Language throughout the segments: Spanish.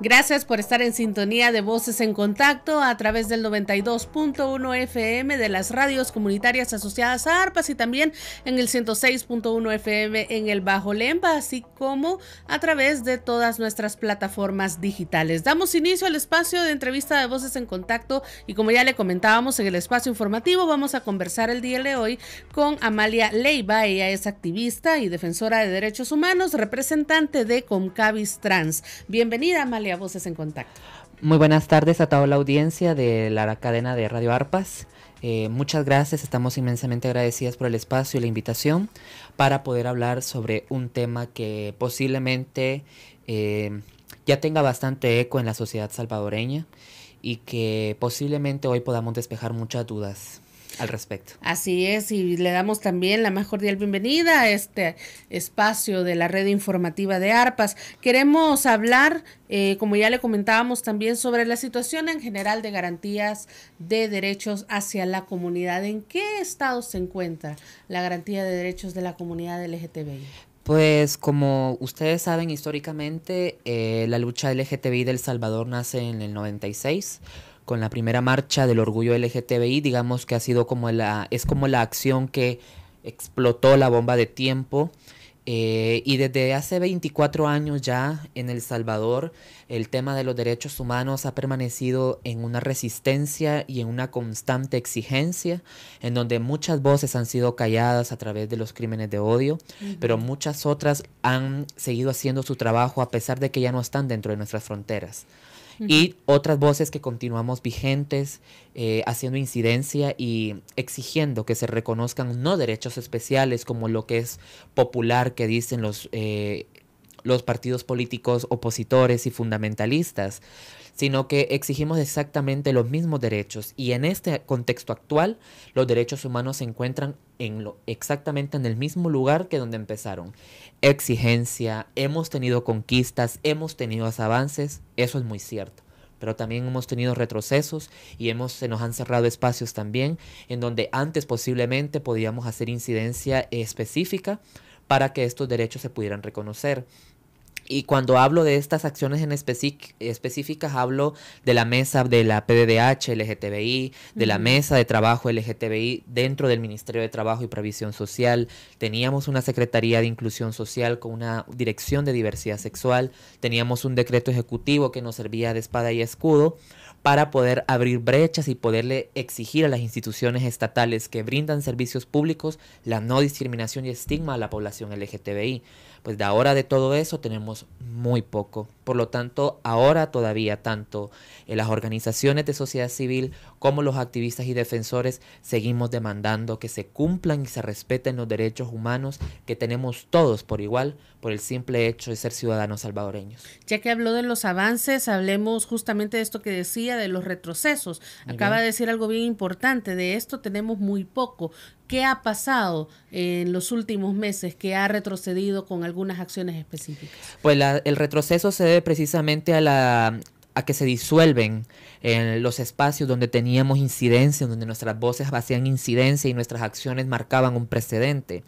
Gracias por estar en sintonía de Voces en Contacto a través del 92.1 FM de las radios comunitarias asociadas a ARPAS y también en el 106.1 FM en el Bajo Lempa, así como a través de todas nuestras plataformas digitales. Damos inicio al espacio de entrevista de Voces en Contacto y como ya le comentábamos en el espacio informativo, vamos a conversar el día de hoy con Amalia Leiva. Ella es activista y defensora de derechos humanos, representante de Concavis Trans. Bienvenida, Amalia. Voces en Contacto. Muy buenas tardes a toda la audiencia de la cadena de Radio Arpas. Eh, muchas gracias, estamos inmensamente agradecidas por el espacio y la invitación para poder hablar sobre un tema que posiblemente eh, ya tenga bastante eco en la sociedad salvadoreña y que posiblemente hoy podamos despejar muchas dudas al respecto. Así es, y le damos también la más cordial bienvenida a este espacio de la red informativa de ARPAS. Queremos hablar, eh, como ya le comentábamos también, sobre la situación en general de garantías de derechos hacia la comunidad. ¿En qué estado se encuentra la garantía de derechos de la comunidad LGTBI? Pues como ustedes saben históricamente, eh, la lucha LGTBI del Salvador nace en el 96 con la primera marcha del orgullo LGTBI, digamos que ha sido como la, es como la acción que explotó la bomba de tiempo. Eh, y desde hace 24 años ya en El Salvador, el tema de los derechos humanos ha permanecido en una resistencia y en una constante exigencia, en donde muchas voces han sido calladas a través de los crímenes de odio, pero muchas otras han seguido haciendo su trabajo a pesar de que ya no están dentro de nuestras fronteras y otras voces que continuamos vigentes, eh, haciendo incidencia y exigiendo que se reconozcan no derechos especiales como lo que es popular que dicen los, eh, los partidos políticos opositores y fundamentalistas sino que exigimos exactamente los mismos derechos. Y en este contexto actual, los derechos humanos se encuentran en lo, exactamente en el mismo lugar que donde empezaron, exigencia, hemos tenido conquistas, hemos tenido avances, eso es muy cierto pero también hemos tenido retrocesos y hemos, se nos han cerrado espacios también en donde antes posiblemente podíamos hacer incidencia específica para que estos derechos se pudieran reconocer. Y cuando hablo de estas acciones en específicas, hablo de la mesa de la PDDH, LGTBI, de la mesa de trabajo LGTBI dentro del Ministerio de Trabajo y Previsión Social. Teníamos una Secretaría de Inclusión Social con una dirección de diversidad sexual. Teníamos un decreto ejecutivo que nos servía de espada y escudo para poder abrir brechas y poderle exigir a las instituciones estatales que brindan servicios públicos la no discriminación y estigma a la población LGTBI pues de ahora de todo eso tenemos muy poco por lo tanto, ahora todavía tanto eh, las organizaciones de sociedad civil como los activistas y defensores seguimos demandando que se cumplan y se respeten los derechos humanos que tenemos todos por igual por el simple hecho de ser ciudadanos salvadoreños. Ya que habló de los avances, hablemos justamente de esto que decía, de los retrocesos. Acaba de decir algo bien importante, de esto tenemos muy poco. ¿Qué ha pasado en los últimos meses que ha retrocedido con algunas acciones específicas? Pues el retroceso se debe precisamente a la a que se disuelven en eh, los espacios donde teníamos incidencia, donde nuestras voces hacían incidencia y nuestras acciones marcaban un precedente.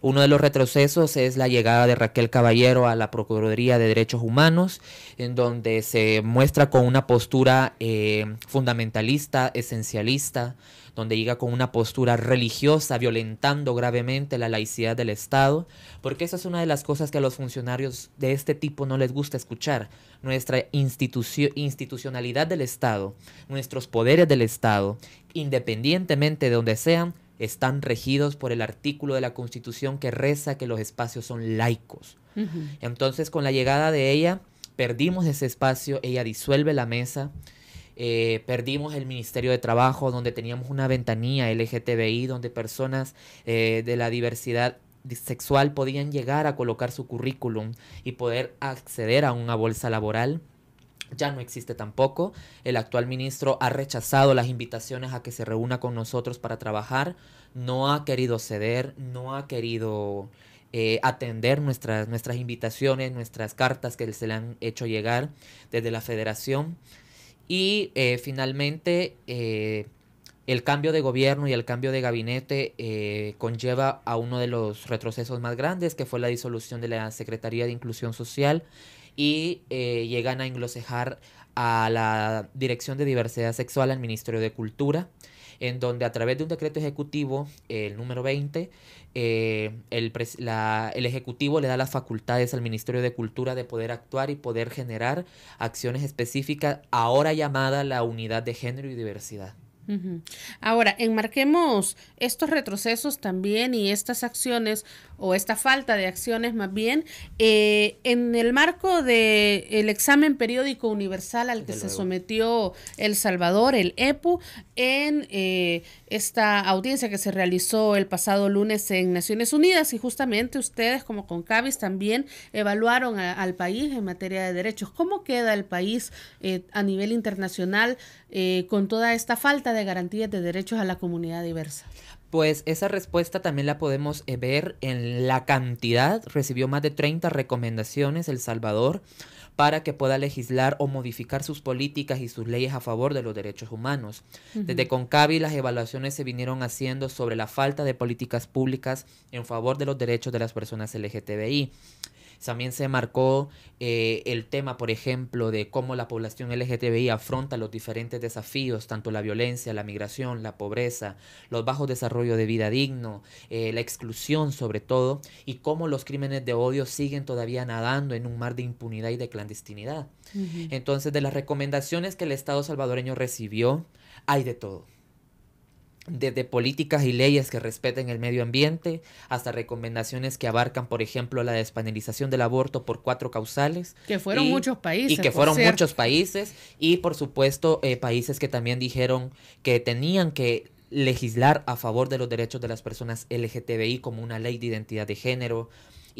Uno de los retrocesos es la llegada de Raquel Caballero a la Procuraduría de Derechos Humanos, en donde se muestra con una postura eh, fundamentalista, esencialista, donde llega con una postura religiosa, violentando gravemente la laicidad del Estado, porque esa es una de las cosas que a los funcionarios de este tipo no les gusta escuchar. Nuestra institucionalidad del Estado, nuestros poderes del Estado, independientemente de donde sean, están regidos por el artículo de la Constitución que reza que los espacios son laicos. Entonces, con la llegada de ella, perdimos ese espacio, ella disuelve la mesa eh, perdimos el Ministerio de Trabajo, donde teníamos una ventanilla LGTBI, donde personas eh, de la diversidad sexual podían llegar a colocar su currículum y poder acceder a una bolsa laboral ya no existe tampoco. El actual ministro ha rechazado las invitaciones a que se reúna con nosotros para trabajar, no ha querido ceder, no ha querido eh, atender nuestras, nuestras invitaciones, nuestras cartas que se le han hecho llegar desde la federación. Y eh, finalmente, eh, el cambio de gobierno y el cambio de gabinete eh, conlleva a uno de los retrocesos más grandes, que fue la disolución de la Secretaría de Inclusión Social, y llegan a englosejar a la Dirección de Diversidad Sexual al Ministerio de Cultura, en donde a través de un decreto ejecutivo, el número 20, eh, el, el, Ejecutivo le da las facultades al Ministerio de Cultura de poder actuar y poder generar acciones específicas, ahora llamada la Unidad de Género y Diversidad. Ahora, enmarquemos estos retrocesos también y estas acciones o esta falta de acciones más bien eh, en el marco de el examen periódico universal al que se sometió El Salvador, el EPU, en eh, esta audiencia que se realizó el pasado lunes en Naciones Unidas y justamente ustedes como CONCAVIS también evaluaron al país en materia de derechos. ¿Cómo queda el país eh, a nivel internacional con toda esta falta de de Garantías de Derechos a la Comunidad Diversa? Pues esa respuesta también la podemos eh, ver en la cantidad. Recibió más de 30 recomendaciones El Salvador para que pueda legislar o modificar sus políticas y sus leyes a favor de los derechos humanos. Desde Concavi las evaluaciones se vinieron haciendo sobre la falta de políticas públicas en favor de los derechos de las personas LGTBI. También se marcó eh, el tema, por ejemplo, de cómo la población LGTBI afronta los diferentes desafíos, tanto la violencia, la migración, la pobreza, los bajos desarrollos de vida digno, eh, la exclusión sobre todo, y cómo los crímenes de odio siguen todavía nadando en un mar de impunidad y de clandestinidad. Entonces, de las recomendaciones que el Estado salvadoreño recibió, hay de todo desde políticas y leyes que respeten el medio ambiente hasta recomendaciones que abarcan, por ejemplo, la despenalización del aborto por cuatro causales. Que fueron muchos países. Y que fueron muchos países y, por supuesto, eh, países que también dijeron que tenían que legislar a favor de los derechos de las personas LGTBI como una ley de identidad de género.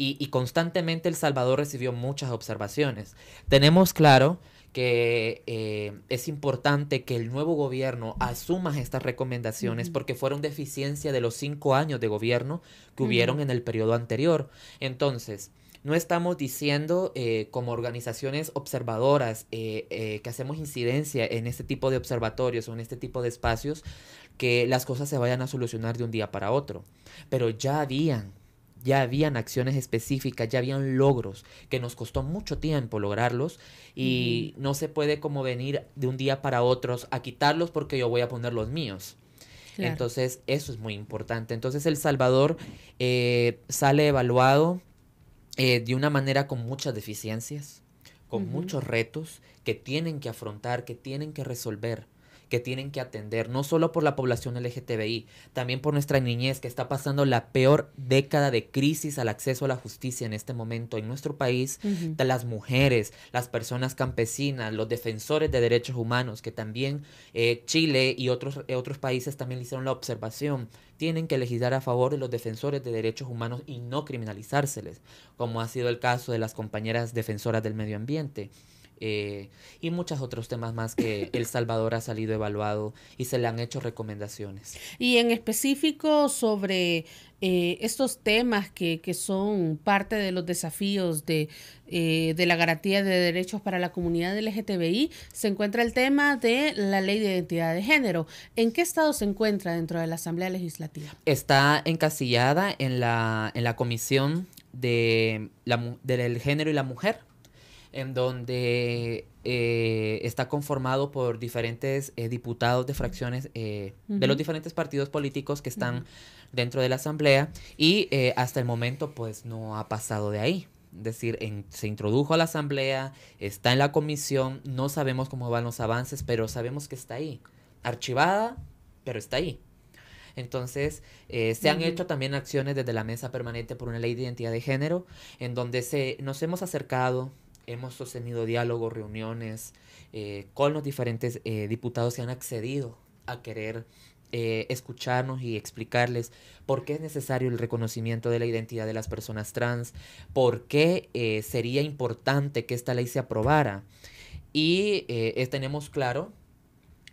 y constantemente El Salvador recibió muchas observaciones. Tenemos claro que eh, es importante que el nuevo gobierno asuma estas recomendaciones porque fueron deficiencia de los cinco años de gobierno que hubieron en el periodo anterior. Entonces, no estamos diciendo eh, como organizaciones observadoras eh, que hacemos incidencia en este tipo de observatorios o en este tipo de espacios que las cosas se vayan a solucionar de un día para otro, pero ya habían ya habían acciones específicas, ya habían logros que nos costó mucho tiempo lograrlos y no se puede como venir de un día para otro a quitarlos porque yo voy a poner los míos. Entonces, eso es muy importante. Entonces, El Salvador eh, sale evaluado eh, de una manera con muchas deficiencias, con muchos retos que tienen que afrontar, que tienen que resolver que tienen que atender, no solo por la población LGTBI, también por nuestra niñez que está pasando la peor década de crisis al acceso a la justicia en este momento en nuestro país, las mujeres, las personas campesinas, los defensores de derechos humanos, que también eh, Chile y otros, eh, otros países también hicieron la observación tienen que legislar a favor de los defensores de derechos humanos y no criminalizárseles, como ha sido el caso de las compañeras defensoras del medio ambiente. Eh, y muchos otros temas más que El Salvador ha salido evaluado y se le han hecho recomendaciones. Y en específico sobre eh, estos temas que, son parte de los desafíos de, eh, de, la garantía de derechos para la comunidad LGTBI, se encuentra el tema de la ley de identidad de género. ¿En qué estado se encuentra dentro de la Asamblea Legislativa? Está encasillada en la, Comisión de la, del Género y la Mujer en donde eh, está conformado por diferentes eh, diputados de fracciones eh, de los diferentes partidos políticos que están dentro de la Asamblea y hasta el momento pues no ha pasado de ahí. Es decir, se introdujo a la Asamblea, está en la comisión, no sabemos cómo van los avances, pero sabemos que está ahí. Archivada, pero está ahí. Entonces, se han hecho también acciones desde la Mesa Permanente por una ley de identidad de género, en donde se, nos hemos acercado hemos sostenido diálogos, reuniones eh, con los diferentes eh, diputados que han accedido a querer eh, escucharnos y explicarles por qué es necesario el reconocimiento de la identidad de las personas trans, por qué sería importante que esta ley se aprobara. Y tenemos claro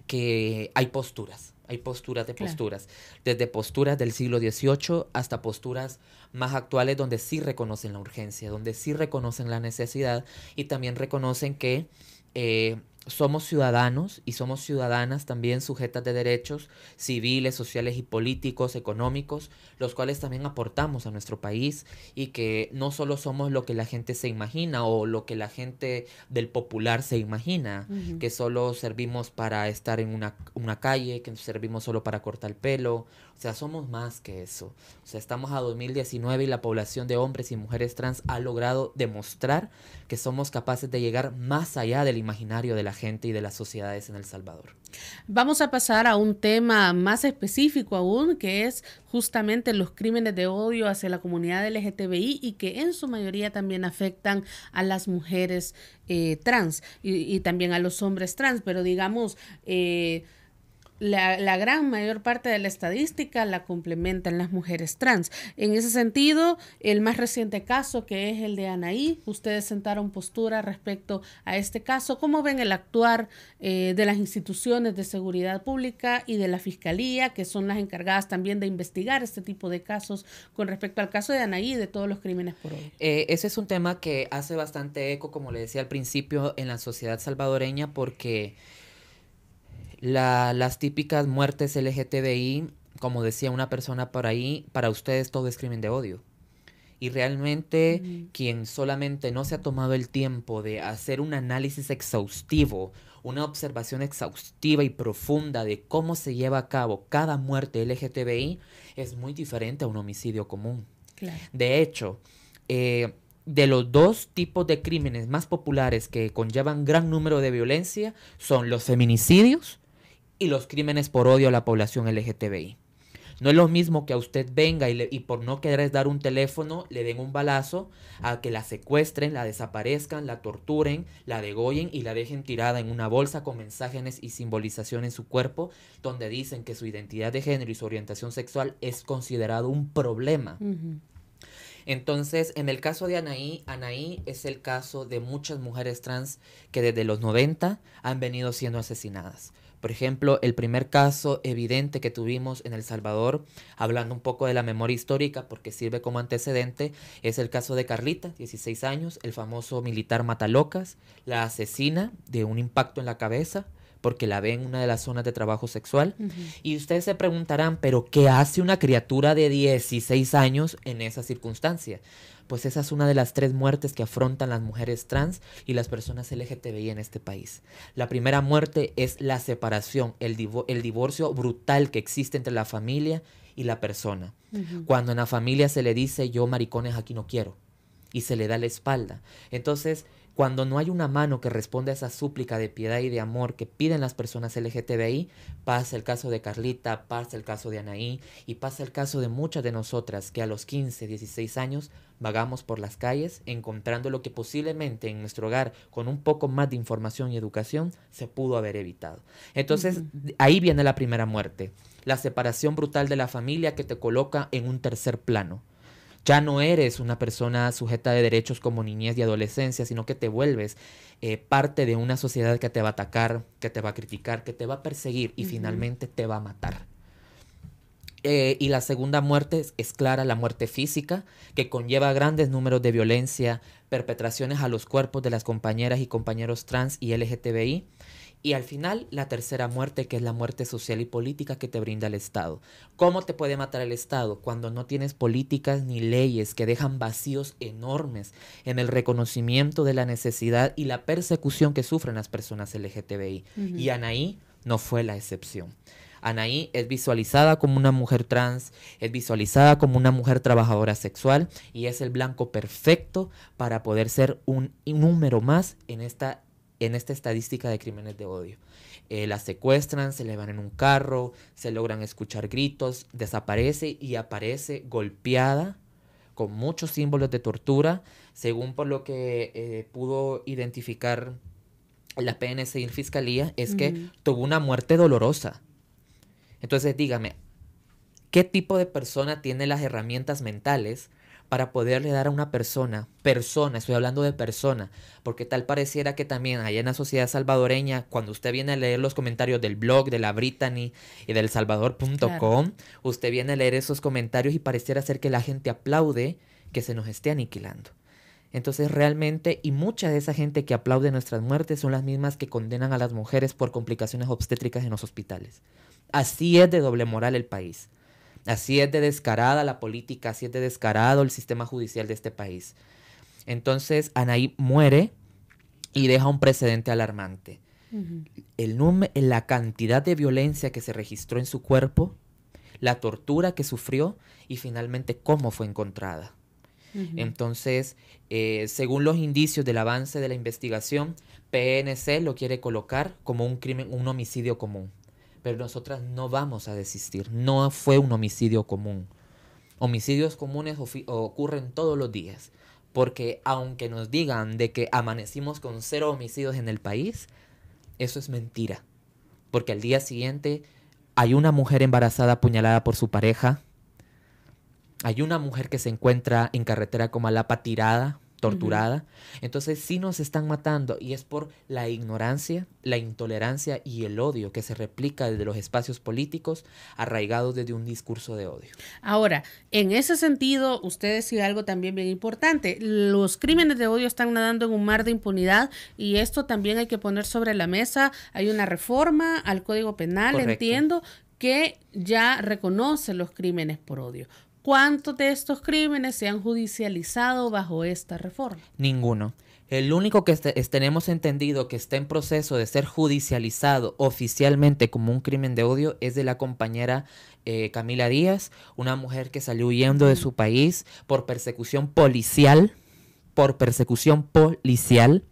que hay posturas, hay posturas de posturas, desde posturas del siglo XVIII hasta posturas más actuales donde sí reconocen la urgencia, donde sí reconocen la necesidad y también reconocen que eh, somos ciudadanos y somos ciudadanas también sujetas de derechos civiles, sociales y políticos, económicos, los cuales también aportamos a nuestro país y que no solo somos lo que la gente se imagina o lo que la gente del popular se imagina, que solo servimos para estar en una, calle, que servimos solo para cortar el pelo, o sea, somos más que eso. O sea, estamos a 2019 y la población de hombres y mujeres trans ha logrado demostrar que somos capaces de llegar más allá del imaginario de la gente y de las sociedades en El Salvador. Vamos a pasar a un tema más específico aún, que es justamente los crímenes de odio hacia la comunidad LGTBI y que en su mayoría también afectan a las mujeres eh, trans y, también a los hombres trans, pero digamos... Eh, la, la, gran mayor parte de la estadística la complementan las mujeres trans. En ese sentido, el más reciente caso que es el de Anaí, ustedes sentaron postura respecto a este caso. ¿Cómo ven el actuar eh, de las instituciones de seguridad pública y de la fiscalía, que son las encargadas también de investigar este tipo de casos con respecto al caso de Anaí y de todos los crímenes por hoy? Eh, ese es un tema que hace bastante eco, como le decía al principio, en la sociedad salvadoreña porque las típicas muertes LGTBI, como decía una persona por ahí, para ustedes todo es crimen de odio. Y realmente quien solamente no se ha tomado el tiempo de hacer un análisis exhaustivo, una observación exhaustiva y profunda de cómo se lleva a cabo cada muerte LGTBI, es muy diferente a un homicidio común. De hecho, eh, de los dos tipos de crímenes más populares que conllevan gran número de violencia son los feminicidios y los crímenes por odio a la población LGTBI. No es lo mismo que a usted venga y, por no querer dar un teléfono le den un balazo a que la secuestren, la desaparezcan, la torturen, la degollen y la dejen tirada en una bolsa con mensajes y simbolización en su cuerpo donde dicen que su identidad de género y su orientación sexual es considerado un problema. Entonces, en el caso de Anaí, Anaí es el caso de muchas mujeres trans que desde los 90 han venido siendo asesinadas. Por ejemplo, el primer caso evidente que tuvimos en El Salvador, hablando un poco de la memoria histórica, porque sirve como antecedente, es el caso de Carlita, 16 años, el famoso militar Matalocas, la asesina de un impacto en la cabeza, porque la ve en una de las zonas de trabajo sexual. Y ustedes se preguntarán, pero ¿qué hace una criatura de 16 años en esa circunstancia? Pues esa es una de las tres muertes que afrontan las mujeres trans y las personas LGTBI en este país. La primera muerte es la separación, el, el divorcio brutal que existe entre la familia y la persona. Cuando en la familia se le dice yo maricones aquí no quiero y se le da la espalda. Entonces, cuando no hay una mano que responda a esa súplica de piedad y de amor que piden las personas LGTBI, pasa el caso de Carlita, pasa el caso de Anaí y pasa el caso de muchas de nosotras que a los 15, 16 años vagamos por las calles encontrando lo que posiblemente en nuestro hogar con un poco más de información y educación se pudo haber evitado. Entonces ahí viene la primera muerte, la separación brutal de la familia que te coloca en un tercer plano ya no eres una persona sujeta de derechos como niñez y adolescencia, sino que te vuelves eh, parte de una sociedad que te va a atacar, que te va a criticar, que te va a perseguir y finalmente te va a matar. Eh, y la segunda muerte es, es, clara, la muerte física, que conlleva grandes números de violencia, perpetraciones a los cuerpos de las compañeras y compañeros trans y LGTBI. Y al final, la tercera muerte, que es la muerte social y política que te brinda el Estado. ¿Cómo te puede matar el Estado cuando no tienes políticas ni leyes que dejan vacíos enormes en el reconocimiento de la necesidad y la persecución que sufren las personas LGTBI? Y Anaí no fue la excepción. Anaí es visualizada como una mujer trans, es visualizada como una mujer trabajadora sexual y es el blanco perfecto para poder ser un número más en esta en esta estadística de crímenes de odio. Eh, la secuestran, se le van en un carro, se logran escuchar gritos, desaparece y aparece golpeada con muchos símbolos de tortura, según por lo que eh, pudo identificar la PNC y Fiscalía, es que tuvo una muerte dolorosa. Entonces dígame, ¿qué tipo de persona tiene las herramientas mentales para poderle dar a una persona, persona, estoy hablando de persona, porque tal pareciera que también allá en la sociedad salvadoreña, cuando usted viene a leer los comentarios del blog, de la Brittany y del salvador.com, usted viene a leer esos comentarios y pareciera ser que la gente aplaude que se nos esté aniquilando. Entonces realmente, y mucha de esa gente que aplaude nuestras muertes son las mismas que condenan a las mujeres por complicaciones obstétricas en los hospitales. Así es de doble moral el país. Así es de descarada la política, así es de descarado el sistema judicial de este país. Entonces, Anaí muere y deja un precedente alarmante. la cantidad de violencia que se registró en su cuerpo, la tortura que sufrió y finalmente cómo fue encontrada. Entonces, eh, según los indicios del avance de la investigación, PNC lo quiere colocar como un crimen, un homicidio común pero nosotras no vamos a desistir. No fue un homicidio común. Homicidios comunes ocurren todos los días, porque aunque nos digan de que amanecimos con cero homicidios en el país, eso es mentira, porque al día siguiente hay una mujer embarazada apuñalada por su pareja, hay una mujer que se encuentra en carretera como lapa tirada torturada. Entonces sí nos están matando y es por la ignorancia, la intolerancia y el odio que se replica desde los espacios políticos arraigados desde un discurso de odio. Ahora, en ese sentido, usted decía algo también bien importante. Los crímenes de odio están nadando en un mar de impunidad y esto también hay que poner sobre la mesa. Hay una reforma al Código Penal, entiendo, que ya reconoce los crímenes por odio. ¿Cuántos de estos crímenes se han judicializado bajo esta reforma? Ninguno. El único que este, tenemos entendido que está en proceso de ser judicializado oficialmente como un crimen de odio es de la compañera eh, Camila Díaz, una mujer que salió huyendo de su país por persecución policial, por persecución policial,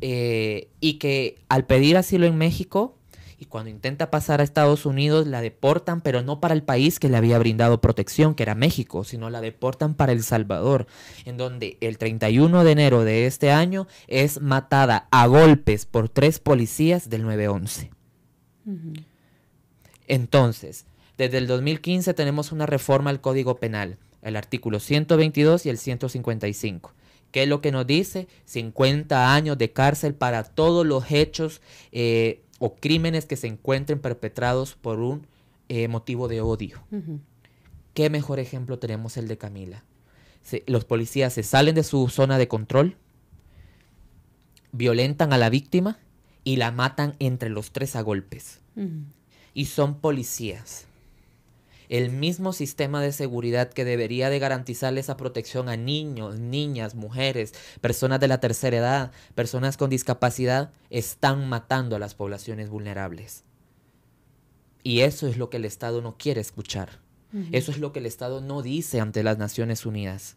eh, y que al pedir asilo en México y cuando intenta pasar a Estados Unidos la deportan, pero no para el país que le había brindado protección, que era México, sino la deportan para El Salvador, en donde el 31 de enero de este año es matada a golpes por tres policías del 911. Entonces, desde el 2015 tenemos una reforma al Código Penal, el artículo 122 y el 155. ¿Qué es lo que nos dice? 50 años de cárcel para todos los hechos eh, o crímenes que se encuentren perpetrados por un eh, motivo de odio. ¿Qué mejor ejemplo tenemos el de Camila? los policías se salen de su zona de control, violentan a la víctima y la matan entre los tres a golpes. Y son policías el mismo sistema de seguridad que debería de garantizar esa protección a niños, niñas, mujeres, personas de la tercera edad, personas con discapacidad, están matando a las poblaciones vulnerables. Y eso es lo que el Estado no quiere escuchar. Eso es lo que el Estado no dice ante las Naciones Unidas.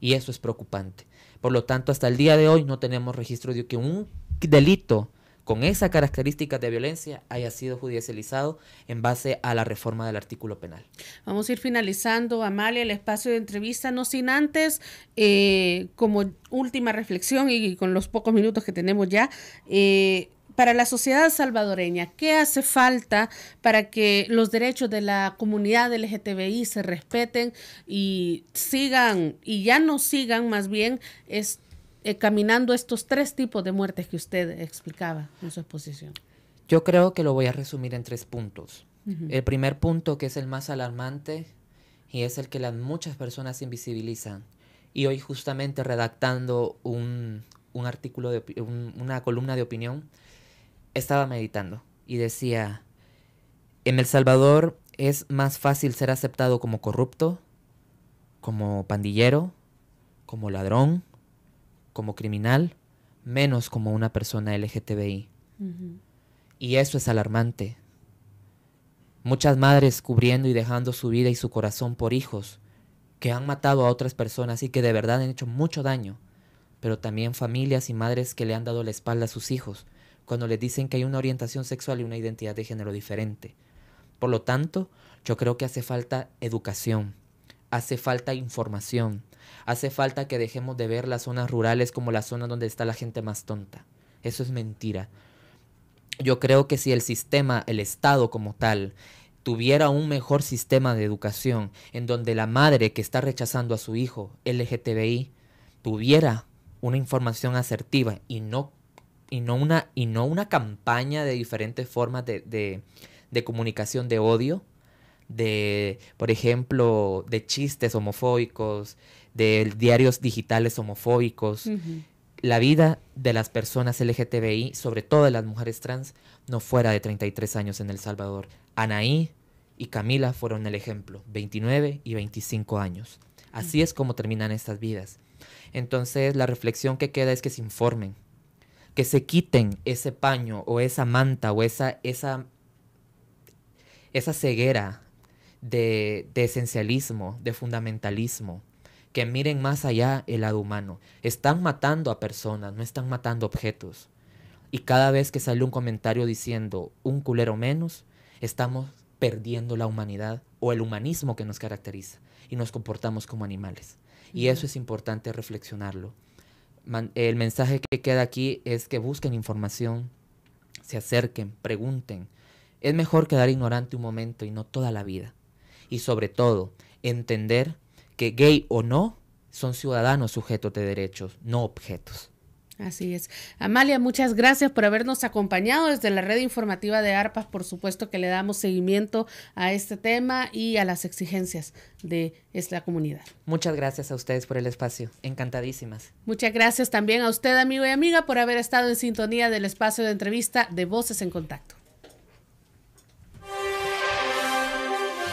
Y eso es preocupante. Por lo tanto, hasta el día de hoy no tenemos registro de que un delito con esa característica de violencia haya sido judicializado en base a la reforma del artículo penal. Vamos a ir finalizando, Amalia, el espacio de entrevista, no sin antes, eh, como última reflexión y con los pocos minutos que tenemos ya, eh, para la sociedad salvadoreña, ¿qué hace falta para que los derechos de la comunidad LGTBI se respeten y sigan, y ya no sigan más bien, eh, caminando estos tres tipos de muertes que usted explicaba en su exposición? Yo creo que lo voy a resumir en tres puntos. El primer punto, que es el más alarmante y es el que las muchas personas invisibilizan. Y hoy justamente redactando un, artículo, de, una columna de opinión, estaba meditando y decía, en El Salvador es más fácil ser aceptado como corrupto, como pandillero, como ladrón, como criminal, menos como una persona LGTBI. Y eso es alarmante. Muchas madres cubriendo y dejando su vida y su corazón por hijos que han matado a otras personas y que de verdad han hecho mucho daño, pero también familias y madres que le han dado la espalda a sus hijos cuando les dicen que hay una orientación sexual y una identidad de género diferente. Por lo tanto, yo creo que hace falta educación, hace falta información, hace falta que dejemos de ver las zonas rurales como las zonas donde está la gente más tonta. Eso es mentira. Yo creo que si el sistema, el Estado como tal, tuviera un mejor sistema de educación en donde la madre que está rechazando a su hijo LGTBI tuviera una información asertiva y no, y no, una, y no una campaña de diferentes formas de comunicación de odio, de, por ejemplo, de chistes homofóbicos, de diarios digitales homofóbicos. La vida de las personas LGTBI, sobre todo de las mujeres trans, no fuera de 33 años en El Salvador. Anaí y Camila fueron el ejemplo, 29 y 25 años. Así es como terminan estas vidas. Entonces, la reflexión que queda es que se informen, que se quiten ese paño o esa manta o esa, esa, esa ceguera de, esencialismo, de fundamentalismo, que miren más allá el lado humano. Están matando a personas, no están matando objetos. Y cada vez que sale un comentario diciendo un culero menos, estamos perdiendo la humanidad o el humanismo que nos caracteriza y nos comportamos como animales. Y eso es importante reflexionarlo. el mensaje que queda aquí es que busquen información, se acerquen, pregunten. Es mejor quedar ignorante un momento y no toda la vida y sobre todo entender que gay o no, son ciudadanos sujetos de derechos, no objetos. Así es. Amalia, muchas gracias por habernos acompañado desde la red informativa de ARPAS. Por supuesto que le damos seguimiento a este tema y a las exigencias de esta comunidad. Muchas gracias a ustedes por el espacio. Encantadísimas. Muchas gracias también a usted, amigo y amiga, por haber estado en sintonía del espacio de entrevista de Voces en Contacto.